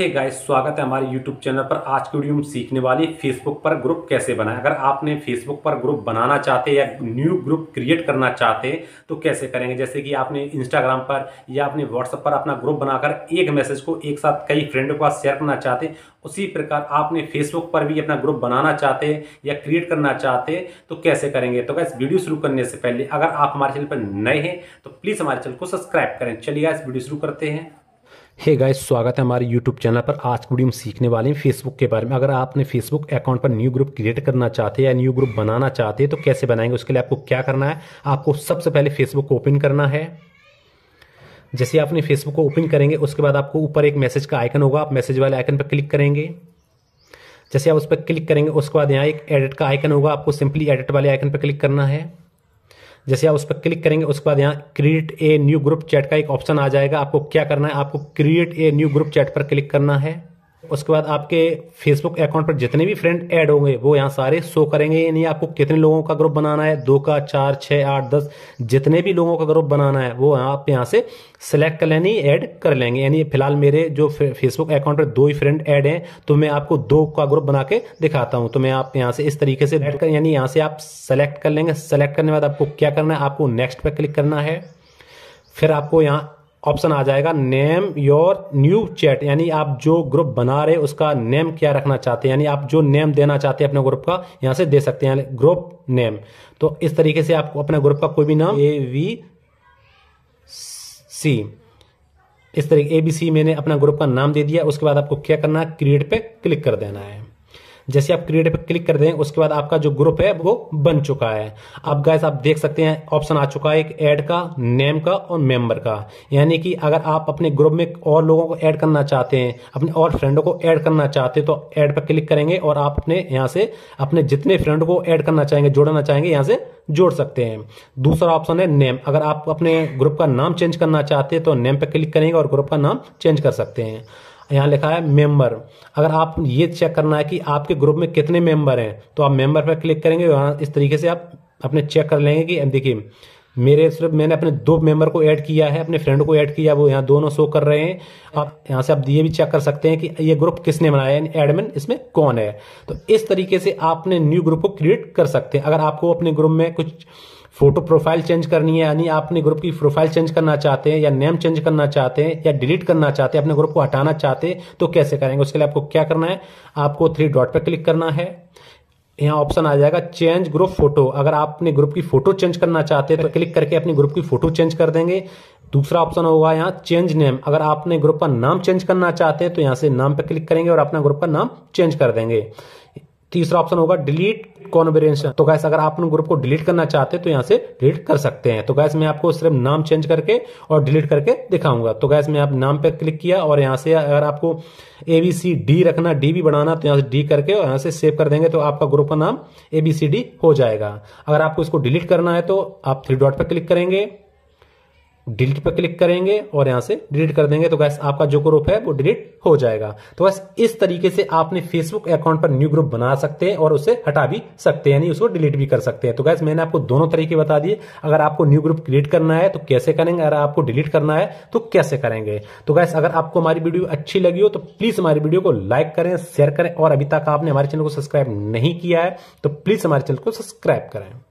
hey guys स्वागत है हमारे यूट्यूब चैनल पर आज की वीडियो में सीखने वाली फेसबुक पर ग्रुप कैसे बनाए अगर आपने फेसबुक पर ग्रुप बनाना चाहते या न्यू ग्रुप क्रिएट करना चाहते तो कैसे करेंगे जैसे कि आपने इंस्टाग्राम पर या अपने व्हाट्सअप पर अपना ग्रुप बनाकर एक मैसेज को एक साथ कई फ्रेंडों के शेयर करना चाहते उसी प्रकार आपने फेसबुक पर भी अपना ग्रुप बनाना चाहते या क्रिएट करना चाहते तो कैसे करेंगे तो गैस वीडियो शुरू करने से पहले अगर आप हमारे चैनल पर नए हैं तो प्लीज़ हमारे चैनल को सब्सक्राइब करें चलिए इस वीडियो शुरू करते हैं हे गाइस स्वागत है हमारे यूट्यूब चैनल पर आज की वीडियो में सीखने वाले हैं फेसबुक के बारे में अगर आपने फेसबुक अकाउंट पर न्यू ग्रुप क्रिएट करना चाहते हैं या न्यू ग्रुप बनाना चाहते हैं तो कैसे बनाएंगे उसके लिए आपको क्या करना है आपको सबसे पहले फेसबुक को ओपन करना है जैसे आपने फेसबुक को ओपन करेंगे उसके बाद आपको ऊपर एक मैसेज का आइकन होगा आप मैसेज वाले आइकन पर क्लिक करेंगे जैसे आप उस पर क्लिक करेंगे उसके बाद यहाँ एक एडिट का आइकन होगा आपको सिंपली एडिट वाले आइकन पर क्लिक करना है जैसे आप उस पर क्लिक करेंगे उसके बाद यहाँ create a new group chat का एक ऑप्शन आ जाएगा आपको क्या करना है आपको create a new group chat पर क्लिक करना है उसके बाद आपके फेसबुक अकाउंट पर जितने भी फ्रेंड ऐड होंगे वो यहाँ सारे शो करेंगे यानी आपको कितने लोगों का ग्रुप बनाना है दो का चार छः आठ दस जितने भी लोगों का ग्रुप बनाना है वो आप यहाँ से सेलेक्ट कर लेनी ऐड कर लेंगे यानी फिलहाल मेरे जो फेसबुक अकाउंट पर दो ही फ्रेंड ऐड हैं तो मैं आपको दो का ग्रुप बना के दिखाता हूँ तो मैं आप यहाँ से इस तरीके से ऐड कर यानी यहाँ से आप सेलेक्ट कर लेंगे सेलेक्ट करने के बाद आपको क्या करना है आपको नेक्स्ट पर क्लिक करना है फिर आपको यहाँ ऑप्शन आ जाएगा नेम योर न्यू चैट यानी आप जो ग्रुप बना रहे उसका नेम क्या रखना चाहते हैं यानी आप जो नेम देना चाहते हैं अपने ग्रुप का यहां से दे सकते हैं ग्रुप नेम तो इस तरीके से आप अपने ग्रुप का कोई भी नाम ए वी सी इस तरीके ए बी सी मैंने अपना ग्रुप का नाम दे दिया उसके बाद आपको क्या करना है क्रिएट पे क्लिक कर देना है जैसे आप क्रिएट पर क्लिक कर दें उसके बाद आपका जो ग्रुप है वो बन चुका है अब गैस आप देख सकते हैं ऑप्शन आ चुका है एक ऐड का नेम का और मेंबर का यानी कि अगर आप अपने ग्रुप में और लोगों को ऐड करना चाहते हैं अपने और फ्रेंडों को ऐड करना चाहते हैं तो ऐड पर क्लिक करेंगे और आप अपने यहाँ से अपने जितने फ्रेंड को ऐड करना चाहेंगे जोड़ना चाहेंगे यहाँ से जोड़ सकते हैं दूसरा ऑप्शन है नेम अगर आप अपने ग्रुप का नाम चेंज करना चाहते हैं तो नेम पर क्लिक करेंगे और ग्रुप का नाम चेंज कर सकते हैं यहाँ लिखा है मेंबर अगर आप ये चेक करना है कि आपके ग्रुप में कितने मेंबर हैं तो आप मेंबर पर क्लिक करेंगे यहाँ इस तरीके से आप अपने चेक कर लेंगे कि देखिए मेरे सिर्फ मैंने अपने दो मेंबर को ऐड किया है अपने फ्रेंड को ऐड किया वो यहाँ दोनों शो कर रहे हैं आप यहाँ से आप ये भी चेक कर सकते हैं कि ये ग्रुप किसने बनाया है एडमिन इसमें कौन है तो इस तरीके से आपने न्यू ग्रुप को क्रिएट कर सकते हैं अगर आपको अपने ग्रुप में कुछ फोटो प्रोफाइल चेंज करनी है यानी आप अपने ग्रुप की प्रोफाइल चेंज करना चाहते हैं या नेम चेंज करना चाहते हैं या डिलीट करना चाहते हैं अपने ग्रुप को हटाना चाहते हैं तो कैसे करेंगे उसके लिए आपको क्या करना है आपको थ्री डॉट पर क्लिक करना है यहाँ ऑप्शन आ जाएगा चेंज ग्रुप फोटो अगर आप अपने ग्रुप की फोटो चेंज करना चाहते हैं तो क्लिक करके अपने ग्रुप की फोटो चेंज कर देंगे दूसरा ऑप्शन होगा यहाँ चेंज नेम अगर आप अपने ग्रुप का नाम चेंज करना चाहते हैं तो यहाँ से नाम पर क्लिक करेंगे और अपना ग्रुप का नाम चेंज कर देंगे तीसरा ऑप्शन होगा डिलीट कॉन्वेरेंशन तो गैस अगर आप अपने ग्रुप को डिलीट करना चाहते हैं तो यहाँ से डिलीट कर सकते हैं तो गैस मैं आपको सिर्फ नाम चेंज करके और डिलीट करके दिखाऊंगा तो गैस मैं आप नाम पर क्लिक किया और यहाँ से अगर आपको ए बी सी डी रखना डी भी बनाना तो यहाँ से डी करके और यहाँ से सेव कर देंगे तो आपका ग्रुप का नाम ए बी सी डी हो जाएगा अगर आपको इसको डिलीट करना है तो आप थ्री डॉट पर क्लिक करेंगे डिलीट पर क्लिक करेंगे और यहां से डिलीट कर देंगे तो गैस आपका जो ग्रुप है वो डिलीट हो जाएगा तो गैस इस तरीके से आपने फेसबुक अकाउंट पर न्यू ग्रुप बना सकते हैं और उसे हटा भी सकते हैं यानी उसको डिलीट भी कर सकते हैं तो गैस मैंने आपको दोनों तरीके बता दिए अगर आपको न्यू ग्रुप क्रिएट करना है तो कैसे करेंगे अगर आपको डिलीट करना है तो कैसे करेंगे तो गैस अगर आपको हमारी वीडियो अच्छी लगी हो तो प्लीज हमारी वीडियो को लाइक करें शेयर करें और अभी तक आपने हमारे चैनल को सब्सक्राइब नहीं किया है तो प्लीज हमारे चैनल को सब्सक्राइब करें